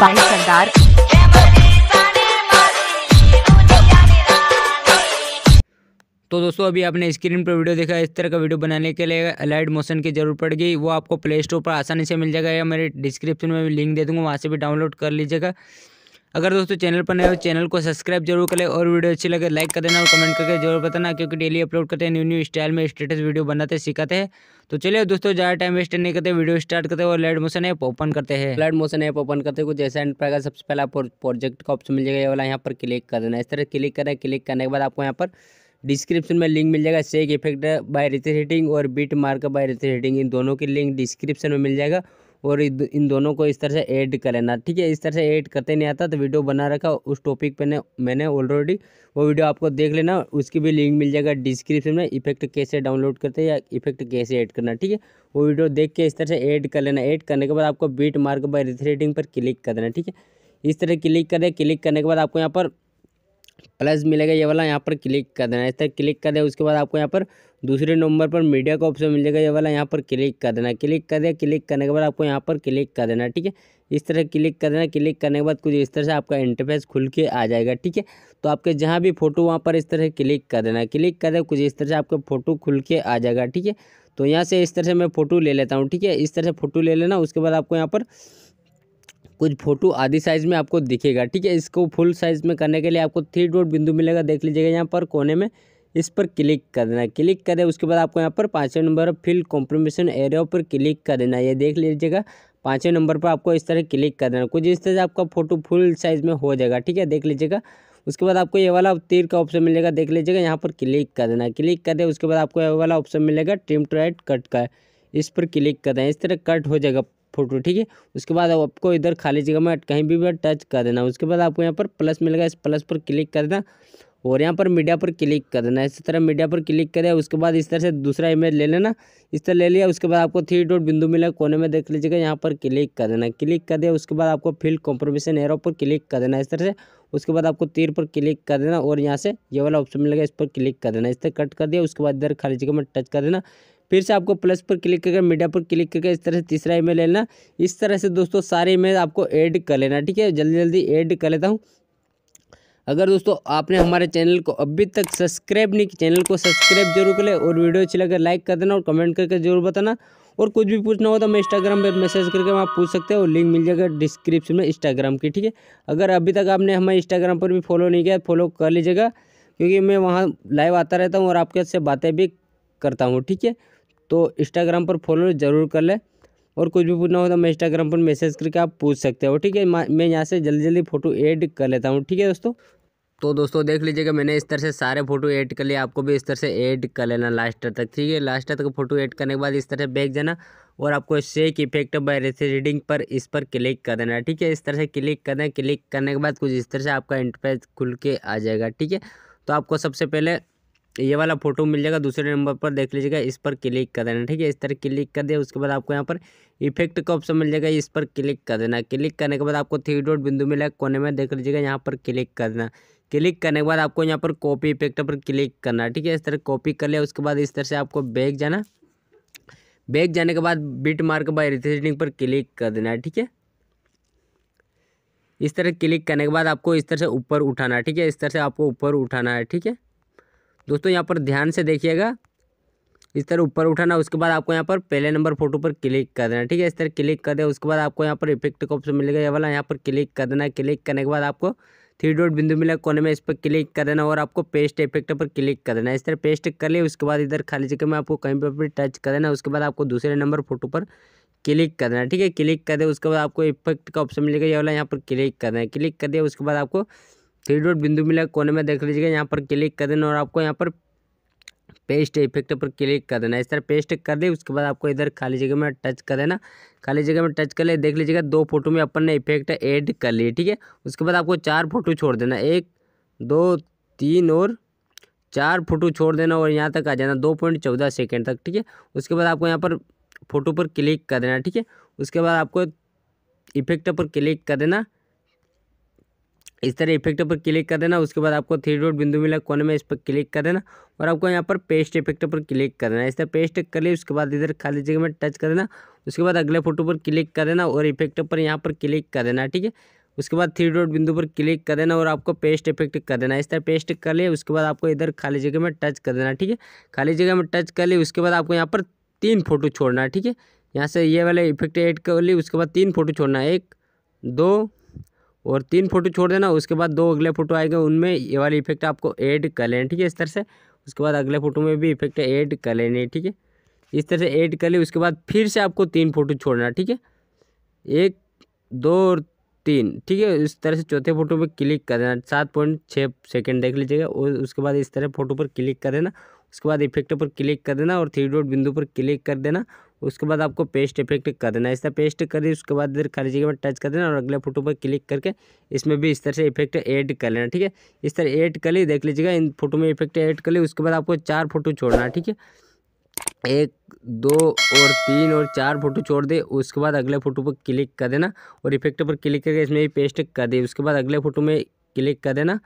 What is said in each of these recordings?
by सरदार तो दोस्तों अभी आपने स्क्रीन पर वीडियो देखा इस तरह का वीडियो बनाने के लिए अलाइड मोशन की जरूरत पड़ गई वो आपको प्ले स्टोर पर आसानी से मिल जाएगा या मेरे डिस्क्रिप्शन में भी लिंक दे दूंगा वहाँ से भी डाउनलोड कर लीजिएगा अगर दोस्तों चैनल पर नए हो चैनल को सब्सक्राइब जरूर करें और वीडियो अच्छी लगे लाइक कर देना और कमेंट करके जरूर बताना क्योंकि डेली अपलोड करते हैं न्यू न्यू स्टाइल में स्टेटस वीडियो बनाते सिखाते हैं तो चलिए दोस्तों ज़्यादा टाइम वेस्ट नहीं करते वीडियो स्टार्ट करते हैं और लाइट मोशन ऐप ओपन करते हैं लाइट मोशन ऐप ओपन करते कुछ ऐसा एंड पाएगा सबसे पहले आपको प्रोजेक्ट का ऑप्शन मिल जाएगा ये वाला यहाँ पर क्लिक कर देना इस तरह क्लिक करें क्लिक करने के बाद आपको यहाँ पर डिस्क्रिप्शन में लिंक मिल जाएगा सेक इफेक्ट बाय रिथेटिंग और बीट मार्क बाय रिथेटिंग इन दोनों की लिंक डिस्क्रिप्शन में मिल जाएगा और इन दोनों को इस तरह से ऐड कर लेना ठीक है इस तरह से ऐड करते नहीं आता तो वीडियो बना रखा उस टॉपिक पर मैंने ऑलरेडी वो वीडियो आपको देख लेना उसकी भी लिंक मिल जाएगा डिस्क्रिप्शन में इफेक्ट कैसे डाउनलोड करते या इफेक्ट कैसे ऐड करना ठीक है वो वीडियो देख के इस तरह से ऐड कर लेना ऐड करने के बाद आपको बीट मार्क बाय रिथ्रेडिंग पर क्लिक कर देना ठीक है इस तरह क्लिक करें क्लिक करने के बाद आपको यहाँ पर प्लस मिलेगा ये वाला यहाँ पर क्लिक कर देना इस तरह क्लिक कर दे उसके बाद आपको यहाँ पर दूसरे नंबर पर मीडिया का ऑप्शन मिल जाएगा ये वाला यहाँ पर क्लिक कर देना क्लिक कर दे क्लिक करने के बाद आपको यहाँ पर क्लिक कर देना ठीक है इस तरह क्लिक कर देना क्लिक करने के बाद कुछ इस तरह से आपका इंटरफेस खुल के आ जाएगा ठीक है तो आपके जहाँ भी फोटो वहाँ पर इस तरह क्लिक कर देना क्लिक कर दे कुछ इस तरह से आपका फ़ोटो खुल के आ जाएगा ठीक है तो यहाँ से इस तरह से मैं फ़ोटो ले लेता हूँ ठीक है इस तरह से फ़ोटो ले लेना उसके बाद आपको यहाँ पर कुछ फोटो आधी साइज़ में आपको दिखेगा ठीक है इसको फुल साइज़ में करने के लिए आपको थ्री डॉट बिंदु मिलेगा देख लीजिएगा यहाँ पर कोने में इस पर क्लिक कर देना क्लिक करें उसके बाद आपको यहाँ पर पाँचवें नंबर फिल कॉम्प्रोमेशन एरिया पर क्लिक कर देना ये देख लीजिएगा पाँचवें नंबर पर आपको इस तरह क्लिक कर देना कुछ इस तरह से आपका फोटो फुल साइज़ में हो जाएगा ठीक है देख लीजिएगा उसके बाद आपको ये वाला तीर का ऑप्शन मिलेगा देख लीजिएगा यहाँ पर क्लिक कर देना क्लिक कर दे उसके बाद आपको ये वाला ऑप्शन मिलेगा ट्रिम टू राइट कट का इस पर क्लिक कर दें इस तरह कट हो जाएगा फोटो ठीक है उसके बाद आपको इधर खाली जगह में कहीं भी टच कर देना उसके बाद आपको यहाँ पर प्लस मिलेगा इस प्लस पर क्लिक कर देना और यहाँ पर मीडिया पर क्लिक कर देना इस तरह मीडिया पर क्लिक करें उसके बाद इस तरह से दूसरा इमेज ले लेना इस तरह ले लिया उसके बाद आपको थ्री डॉट बिंदु मिला कोने में देख लीजिएगा यहाँ पर क्लिक कर देना क्लिक कर दिया उसके बाद आपको फील्ड कॉम्प्रोमेशन एरो पर क्लिक कर देना इस तरह से उसके बाद आपको तीर पर क्लिक कर देना और यहाँ से ये वाला ऑप्शन मिलेगा इस पर क्लिक कर देना इस तरह कट कर दिया उसके बाद इधर खाली जगह में टच कर देना फिर से आपको प्लस पर क्लिक करके मीडिया पर क्लिक करके इस तरह से तीसरा ईमेल ले लेना इस तरह से दोस्तों सारे ईमेल आपको ऐड कर लेना ठीक है जल्दी जल्दी ऐड कर लेता हूँ अगर दोस्तों आपने हमारे चैनल को अभी तक सब्सक्राइब नहीं किया चैनल को सब्सक्राइब जरूर कर ले और वीडियो अच्छी लगे लाइक कर देना और कमेंट करके जरूर बताना और कुछ भी पूछना हो तो मैं इंस्टाग्राम पर मैसेज करके वहाँ पूछ सकते हो और लिंक मिल जाएगा डिस्क्रिप्शन में इंस्टाग्राम की ठीक है अगर अभी तक आपने हमारे इंस्टाग्राम पर भी फॉलो नहीं किया फॉलो कर लीजिएगा क्योंकि मैं वहाँ लाइव आता रहता हूँ और आपके से बातें भी करता हूँ ठीक है तो इंस्टाग्राम पर फॉलो ज़रूर कर लें और कुछ भी पूछना हो तो मैं इंस्टाग्राम पर मैसेज करके आप पूछ सकते हो ठीक है मैं यहाँ से जल्दी जल्दी फ़ोटो ऐड कर लेता हूँ ठीक है दोस्तों तो दोस्तों देख लीजिएगा मैंने इस तरह से सारे फोटो ऐड कर लिए आपको भी इस तरह से ऐड कर लेना लास्ट तक ठीक है लास्ट तक फोटो ऐड करने के बाद इस तरह से बैग जाना और आपको शेक इफेक्ट बाय रीडिंग पर इस पर क्लिक कर देना ठीक है इस तरह से क्लिक कर दें क्लिक करने के बाद कुछ इस तरह से आपका इंटरपेज खुल के आ जाएगा ठीक है तो आपको सबसे पहले तो ये वाला फोटो मिल जाएगा दूसरे नंबर पर देख लीजिएगा इस पर क्लिक कर देना ठीक है इस तरह क्लिक कर दिया उसके बाद आपको यहाँ पर इफेक्ट का ऑप्शन मिल जाएगा इस पर क्लिक कर देना क्लिक करने के बाद आपको थ्री डॉट बिंदु मिलेगा कोने में देख लीजिएगा यहाँ पर क्लिक कर देना क्लिक करने के बाद आपको यहाँ पर कॉपी इफेक्ट पर क्लिक करना ठीक है इस तरह कॉपी कर लिया उसके बाद इस तरह से आपको बैग जाना बैग जाने के बाद बिट मार्क बाय रिथिंग पर क्लिक कर देना ठीक है इस तरह क्लिक करने के बाद आपको इस तरह से ऊपर उठाना है ठीक है इस तरह से आपको ऊपर उठाना है ठीक है दोस्तों यहाँ पर ध्यान से देखिएगा इस तरह ऊपर उठाना उसके बाद आपको यहाँ पर पहले नंबर फोटो पर क्लिक कर देना ठीक है इस तरह क्लिक कर दे उसके बाद आपको यहाँ पर इफेक्ट का ऑप्शन मिलेगा ये वाला यहाँ पर क्लिक कर देना क्लिक करने के बाद आपको थ्री डॉट बिंदु मिला कोने में इस पर क्लिक कर देना और आपको पेस्ट इफेक्ट पर क्लिक कर देना इस तरह पेस्ट कर ले उसके बाद इधर खाली जगह में आपको कहीं पर भी टच कर देना उसके बाद आपको दूसरे नंबर फोटो पर क्लिक कर देना ठीक है क्लिक कर दे उसके बाद आपको इफेक्ट का ऑप्शन मिलेगा ये वाला यहाँ पर क्लिक कर देना क्लिक कर दिया उसके बाद आपको थ्री डॉट बिंदु मिला कोने में देख लीजिएगा यहाँ पर क्लिक कर देना और आपको यहाँ पर पेस्ट इफेक्ट पर क्लिक कर देना इस तरह पेस्ट कर दे उसके बाद आपको इधर खाली जगह में टच कर देना खाली जगह में टच कर ले देख लीजिएगा दो फोटो में अपन ने इफेक्ट ऐड कर लिए ठीक है उसके बाद आपको चार फोटो छोड़ देना एक दो तीन और चार फोटो छोड़ देना और यहाँ तक आ जाना दो पॉइंट चौदह सेकेंड तक ठीक है उसके बाद आपको यहाँ पर फोटो पर क्लिक कर देना ठीक है उसके बाद आपको इफेक्ट पर क्लिक कर देना इस तरह इफेक्ट पर क्लिक कर देना उसके बाद आपको थ्री डॉट बिंदु मिला कोने में इस पर क्लिक कर देना और आपको यहाँ पर पेस्ट इफेक्ट पर क्लिक कर देना इस तरह पेस्ट कर लिए उसके बाद इधर खाली जगह में टच कर देना उसके बाद अगले फोटो पर क्लिक कर देना और इफेक्ट पर यहाँ पर क्लिक कर देना ठीक है उसके बाद थ्री डॉट बिंदु पर क्लिक कर देना और आपको पेस्ट इफेक्ट कर देना इस तरह पेस्ट कर लिए उसके बाद आपको इधर खाली जगह में टच कर देना ठीक है खाली जगह में टच कर लिए उसके बाद आपको यहाँ पर तीन फोटो छोड़ना ठीक है यहाँ से ये वाले इफेक्ट ऐड कर लिए उसके बाद तीन फोटो छोड़ना एक दो और तीन फोटो छोड़ देना उसके बाद दो अगले फोटो आएंगे उनमें ये वाले इफेक्ट आपको ऐड कर लेना ठीक है इस तरह से उसके बाद अगले फोटो में भी इफेक्ट ऐड कर लेने ठीक है इस तरह से ऐड कर ली उसके बाद फिर से आपको तीन फोटो छोड़ना ठीक है एक दो और तीन ठीक है इस तरह से चौथे फोटो पर क्लिक कर देना सात पॉइंट छः सेकेंड देख लीजिएगा और उसके बाद इस तरह फोटो पर क्लिक कर देना उसके बाद इफेक्ट पर क्लिक कर देना और थ्री डॉट बिंदु पर क्लिक कर देना उसके बाद आपको पेस्ट इफेक्ट कर देना इस तरह पेस्ट करिए उसके बाद इधर खाली जगह पर टच कर देना और अगले फोटो पर क्लिक करके इसमें भी इस तरह से इफेक्ट ऐड कर लेना ठीक है इस तरह ऐड कर ली देख लीजिएगा इन फोटो में इफेक्ट ऐड कर ली उसके बाद आपको चार फोटो छोड़ना ठीक है एक दो और तीन और चार फोटो छोड़ दे उसके बाद अगले फोटो पर क्लिक कर देना और इफेक्ट पर क्लिक करके इसमें भी पेस्ट कर दे उसके बाद अगले फोटो में क्लिक कर देना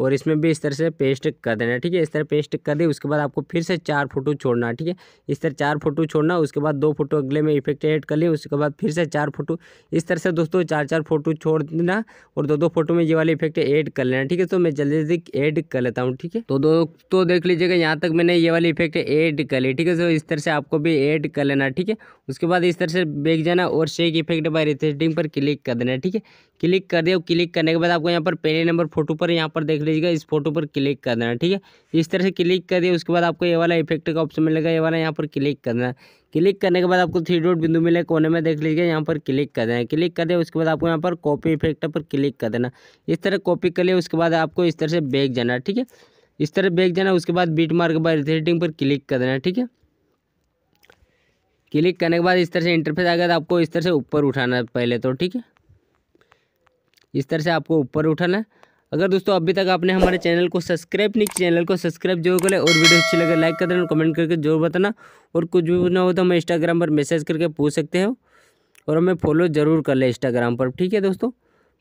और इसमें भी इस तरह से पेस्ट कर देना ठीक है इस तरह पेस्ट कर दी उसके बाद आपको फिर से चार फोटो छोड़ना ठीक है इस तरह चार फोटो छोड़ना उसके बाद दो फोटो अगले में इफेक्ट ऐड कर लिए उसके बाद फिर से चार फोटो इस तरह से दोस्तों चार चार फोटो छोड़ देना और दो दो फोटो में ये वाले इफेक्ट ऐड कर लेना ठीक है तो मैं जल्दी जल्दी ऐड कर लेता हूँ ठीक है तो दोस्तों देख लीजिएगा यहाँ तक मैंने ये वाले इफेक्ट ऐड कर लिए ठीक है तो इस तरह से आपको भी ऐड कर लेना ठीक है उसके बाद इस तरह से बैग जाना और शेक इफेक्ट बाय रिथेटिंग पर क्लिक कर देना ठीक है क्लिक कर दे और क्लिक करने के बाद आपको यहाँ पर पहले नंबर फोटो पर यहाँ पर देख लीजिएगा इस फोटो पर क्लिक कर देना ठीक है इस तरह से क्लिक कर दिया उसके बाद आपको ये वाला इफेक्ट का ऑप्शन मिलेगा ये वाला यहाँ पर क्लिक कर देना क्लिक करने के बाद आपको थ्री डॉट बिंदु मिले कोने में देख लीजिएगा यहाँ पर क्लिक कर देना क्लिक कर दे उसके बाद आपको यहाँ पर कॉपी इफेक्ट पर क्लिक कर देना इस तरह कॉपी कर लिया उसके बाद आपको इस तरह से बैग जाना ठीक है इस तरह बैग जाना उसके बाद बीट मार्क बाय रेटिंग पर क्लिक कर देना ठीक है क्लिक करने के बाद इस तरह से इंटरफेस आ गया तो आपको इस तरह से ऊपर उठाना है पहले तो ठीक है इस तरह से आपको ऊपर उठाना है अगर दोस्तों अभी तक आपने हमारे चैनल को सब्सक्राइब नहीं चैनल को सब्सक्राइब जरूर करें और वीडियो अच्छी लगे लाइक कर देना कमेंट करके जरूर बताना और कुछ भी पूछना हो तो हमें इंस्टाग्राम पर मैसेज करके पूछ सकते हो और हमें फॉलो ज़रूर कर लें इंस्टाग्राम पर ठीक है दोस्तों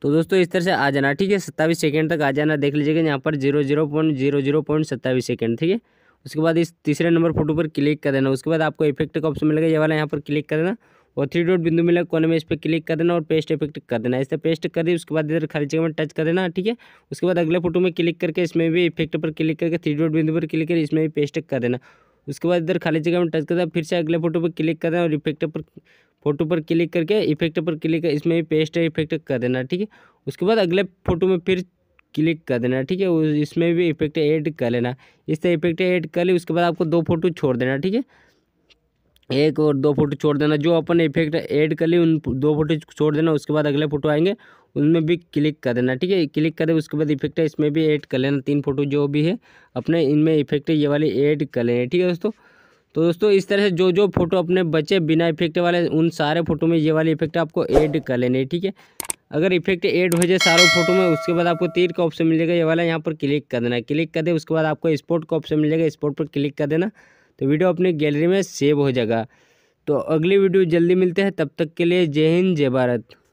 तो दोस्तों इस तरह से आ जाना ठीक है सत्ताईस सेकेंड तक आ जाना देख लीजिएगा यहाँ पर zero zero point zero zero point सत्ताईस सेकेंड ठीक है उसके बाद इस तीसरे नंबर फोटो पर क्लिक कर देना उसके बाद आपको इफेक्ट का ऑप्शन मिलेगा ये वाला यहाँ पर क्लिक कर देना और थ्री डॉट बिंदु मिलेगा कोने में इस पर क्लिक कर देना और पेस्ट इफेक्ट कर देना इस पेस्ट कर दी उसके बाद इधर खाली जगह में टच कर देना ठीक है उसके बाद अगले फोटो में क्लिक करके इसमें भी इफेक्ट पर क्लिक करके थ्री डॉट बिंदु पर क्लिक करके इसमें भी पेस्ट कर देना उसके बाद इधर खाली जगह में टच कर देना फिर से अगले फोटो पर क्लिक कर देना और इफेक्ट पर फोटो पर क्लिक करके इफेक्ट पर क्लिक कर इसमें भी पेस्ट इफेक्ट कर देना ठीक है उसके बाद अगले फोटो में फिर क्लिक कर देना ठीक है इसमें भी इफेक्ट ऐड कर लेना इस तरह इफेक्ट ऐड कर ली उसके बाद आपको दो फोटो छोड़ देना ठीक है एक और दो फोटो छोड़ देना जो अपन इफेक्ट ऐड कर ली उन दो फोटो छोड़ देना उसके बाद अगले फोटो आएंगे उनमें भी क्लिक कर देना ठीक है क्लिक करें उसके बाद इफेक्ट है इसमें भी ऐड कर लेना तीन फोटो जो भी है अपने इनमें इफेक्ट ये वाले ऐड कर लेना ठीक है दोस्तों तो दोस्तों इस तरह से जो जो फोटो अपने बचे बिना इफेक्ट वाले उन सारे फोटो में ये वाले इफेक्ट आपको ऐड कर लेने ठीक है अगर इफेक्ट ऐड हो जाए सारों फोटो में उसके बाद आपको तीर का ऑप्शन मिलेगा ये वाला यहाँ पर क्लिक कर देना क्लिक कर दे उसके बाद आपको स्पोर्ट का ऑप्शन मिलेगा स्पोर्ट पर क्लिक कर देना तो वीडियो अपनी गैलरी में सेव हो जाएगा तो अगली वीडियो जल्दी मिलते हैं तब तक के लिए जय हिंद जय भारत